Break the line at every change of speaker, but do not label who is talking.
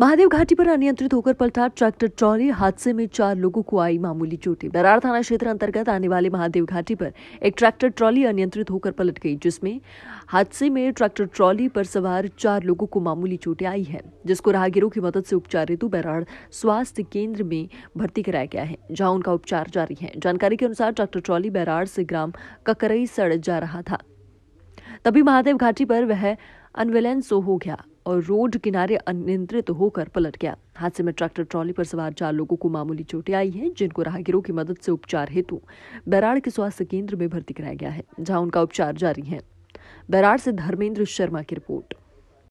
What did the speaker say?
महादेव घाटी पर अनियंत्रित होकर पलटा ट्रैक्टर ट्रॉली हादसे में चार लोगों को आई मामूली चोटें बरार थाना क्षेत्र अंतर्गत आने वाले महादेव घाटी पर एक ट्रैक्टर ट्रॉली अनियंत्रित होकर पलट गई जिसमें हादसे में ट्रैक्टर ट्रॉली पर सवार चार लोगों को मामूली चोटें आई है जिसको राहगीरों की मदद से उपचार हेतु बैराड़ स्वास्थ्य केंद्र में भर्ती कराया गया है जहां उनका उपचार जारी है जानकारी के अनुसार ट्रैक्टर ट्रॉली बैराड़ से ग्राम ककरई सड़क जा रहा था तभी महादेव घाटी पर वह अनवेलेंस हो गया और रोड किनारे अनियंत्रित होकर पलट गया हादसे में ट्रैक्टर ट्रॉली पर सवार चार लोगों को मामूली चोटें आई हैं जिनको राहगीरों की मदद से उपचार हेतु बैराड़ के स्वास्थ्य केंद्र में भर्ती कराया गया है जहां उनका उपचार जारी है बैराड़ से धर्मेंद्र शर्मा की रिपोर्ट